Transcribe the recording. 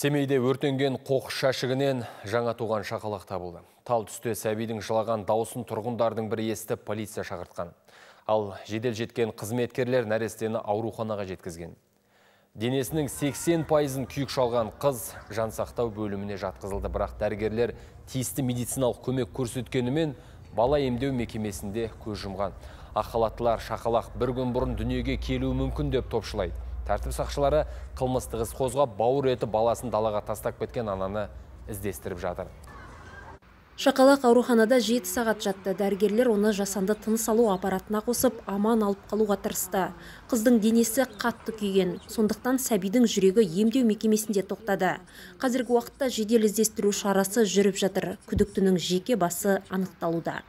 Семейде өртенген қоқыс шашығынен жаңа туған шақалақ табылды. Тал түсте сәбидің жылаған даусын тұрғындардың бірі естіп полиция шақыртқан. Ал жедел жеткен қызметкерлер нәрестені ауруханаға жеткізген. Денесінің 80 пайызын күйік шалған қыз жансақтау бөліміне жатқызылды, бірақ дәрігерлер тиісті медициналық көмек көрсеткенімен бала емдеу мекемесінде көз жұмған. халаттылар шақалақ бір күн бұрын дүниеге келуі мүмкін деп топшылайды Тәртіп сақшылары қылмыстық іс қозғап бауыр еті баласын далаға тастап кеткен ананы іздестіріп жатыр. Шақалақ ауруханада жеті сағат жатты. Дәргерлер оны жасанды тыныс алу аппаратына қосып, аман алып қалуға тырысты. Қыздың денесі қатты күйген. Сондықтан сәбидің жүрегі емдеу мекемесінде тоқтады. Қазіргі уақытта жедел іздестіру шарасы жүріп жатыр. Күдіктінің жеке басы анықталуда.